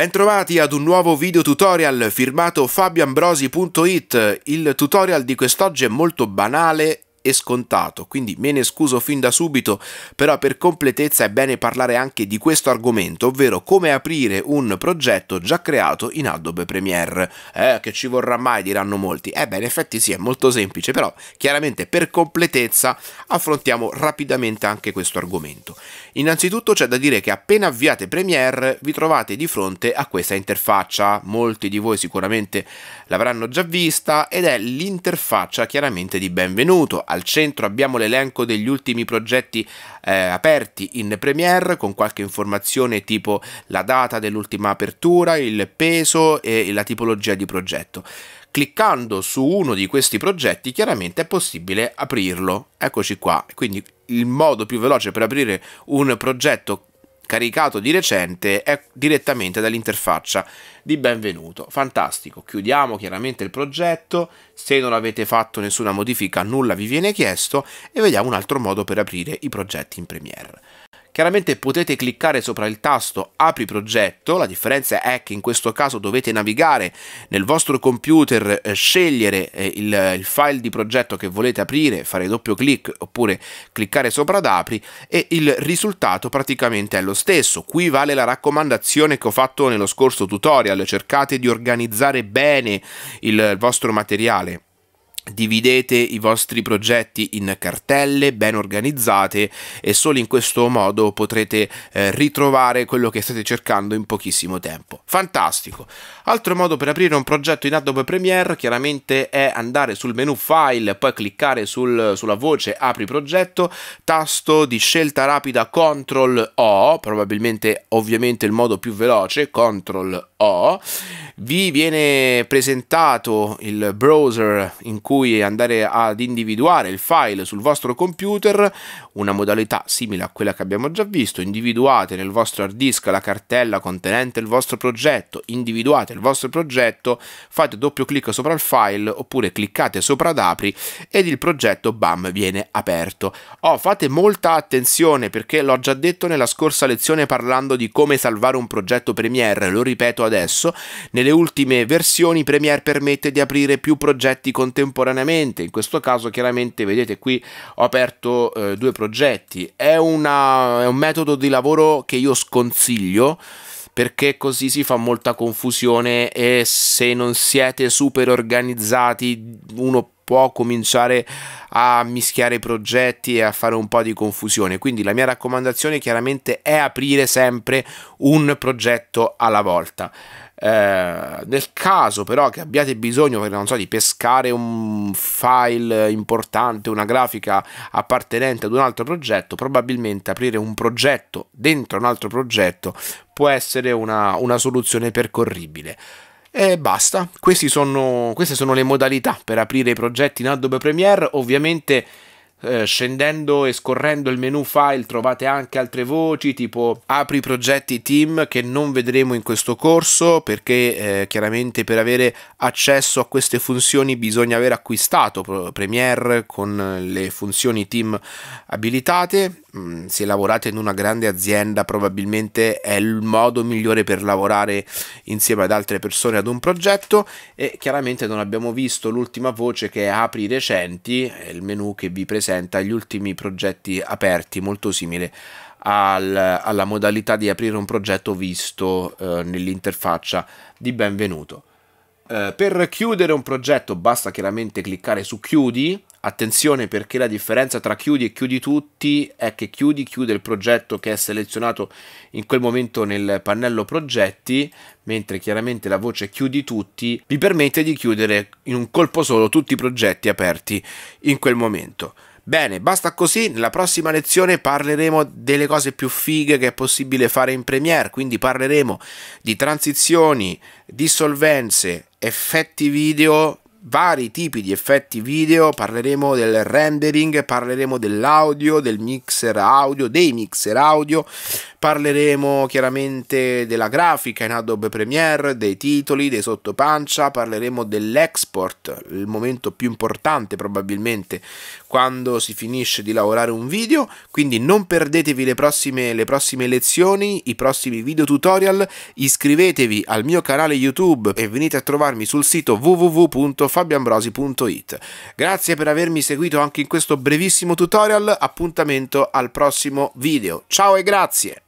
Bentrovati ad un nuovo video tutorial firmato fabioambrosi.it. Il tutorial di quest'oggi è molto banale e scontato, quindi me ne scuso fin da subito, però per completezza è bene parlare anche di questo argomento, ovvero come aprire un progetto già creato in Adobe Premiere. Eh, che ci vorrà mai, diranno molti. Eh beh, in effetti sì, è molto semplice, però chiaramente per completezza affrontiamo rapidamente anche questo argomento. Innanzitutto c'è da dire che appena avviate Premiere vi trovate di fronte a questa interfaccia, molti di voi sicuramente l'avranno già vista ed è l'interfaccia chiaramente di benvenuto, al centro abbiamo l'elenco degli ultimi progetti eh, aperti in Premiere con qualche informazione tipo la data dell'ultima apertura, il peso e la tipologia di progetto. Cliccando su uno di questi progetti chiaramente è possibile aprirlo. Eccoci qua, quindi il modo più veloce per aprire un progetto caricato di recente è direttamente dall'interfaccia di benvenuto. Fantastico, chiudiamo chiaramente il progetto, se non avete fatto nessuna modifica nulla vi viene chiesto e vediamo un altro modo per aprire i progetti in Premiere. Chiaramente potete cliccare sopra il tasto apri progetto, la differenza è che in questo caso dovete navigare nel vostro computer, eh, scegliere eh, il, il, file di progetto che volete aprire, fare doppio clic oppure cliccare sopra ad apri e il risultato praticamente è lo stesso. Qui vale la raccomandazione che ho fatto nello scorso tutorial, cercate di organizzare bene il vostro materiale Dividete i vostri progetti in cartelle ben organizzate e solo in questo modo potrete eh, ritrovare quello che state cercando in pochissimo tempo. Fantastico! Altro modo per aprire un progetto in Adobe Premiere chiaramente è andare sul menu File, poi cliccare sul, sulla voce Apri progetto, tasto di scelta rapida Ctrl O, probabilmente ovviamente il modo più veloce, Ctrl O, vi viene presentato il browser in cui cui andare ad individuare il file sul vostro computer, una modalità simile a quella che abbiamo già visto, individuate nel vostro hard disk la cartella contenente il vostro progetto, individuate il vostro progetto, fate doppio clic sopra il file oppure cliccate sopra ad apri ed il progetto bam viene aperto. Oh, fate molta attenzione perché l'ho già detto nella scorsa lezione parlando di come salvare un progetto Premiere, lo ripeto adesso, nelle ultime versioni Premiere permette di aprire più progetti contemporaneamente contemporaneamente. In questo caso chiaramente vedete qui ho aperto eh, due progetti. È, una, è un metodo di lavoro che io sconsiglio perché così si fa molta confusione e se non siete super organizzati uno può cominciare a mischiare progetti e a fare un po' di confusione. Quindi la mia raccomandazione chiaramente è aprire sempre un progetto alla volta. Eh, nel caso però che abbiate bisogno non so, di pescare un file importante, una grafica appartenente ad un altro progetto, probabilmente aprire un progetto dentro un altro progetto può essere una, una soluzione percorribile. E basta, sono, queste sono le modalità per aprire i progetti in Adobe Premiere, ovviamente eh, scendendo e scorrendo il menu file trovate anche altre voci tipo apri progetti team che non vedremo in questo corso perché eh, chiaramente per avere accesso a queste funzioni bisogna aver acquistato Premiere con le funzioni team abilitate mh, mm, se lavorate in una grande azienda probabilmente è il modo migliore per lavorare insieme ad altre persone ad un progetto e chiaramente non abbiamo visto l'ultima voce che è apri recenti, il menu che vi presenta gli ultimi progetti aperti, molto simile al, alla modalità di aprire un progetto visto eh, nell'interfaccia di benvenuto. Eh, per chiudere un progetto basta chiaramente cliccare su chiudi Attenzione perché la differenza tra chiudi e chiudi tutti è che chiudi chiude il progetto che è selezionato in quel momento nel pannello progetti, mentre chiaramente la voce chiudi tutti vi permette di chiudere in un colpo solo tutti i progetti aperti in quel momento. Bene, basta così, nella prossima lezione parleremo delle cose più fighe che è possibile fare in Premiere, quindi parleremo di transizioni, dissolvenze, effetti video vari tipi di effetti video, parleremo del rendering, parleremo dell'audio, del mixer audio, dei mixer audio, parleremo chiaramente della grafica in Adobe Premiere, dei titoli, dei sottopancia, parleremo dell'export, il momento più importante probabilmente quando si finisce di lavorare un video, quindi non perdetevi le prossime, le prossime lezioni, i prossimi video tutorial, iscrivetevi al mio canale YouTube e venite a trovarmi sul sito www.fabio.com fabioambrosi.it. Grazie per avermi seguito anche in questo brevissimo tutorial, appuntamento al prossimo video. Ciao e grazie!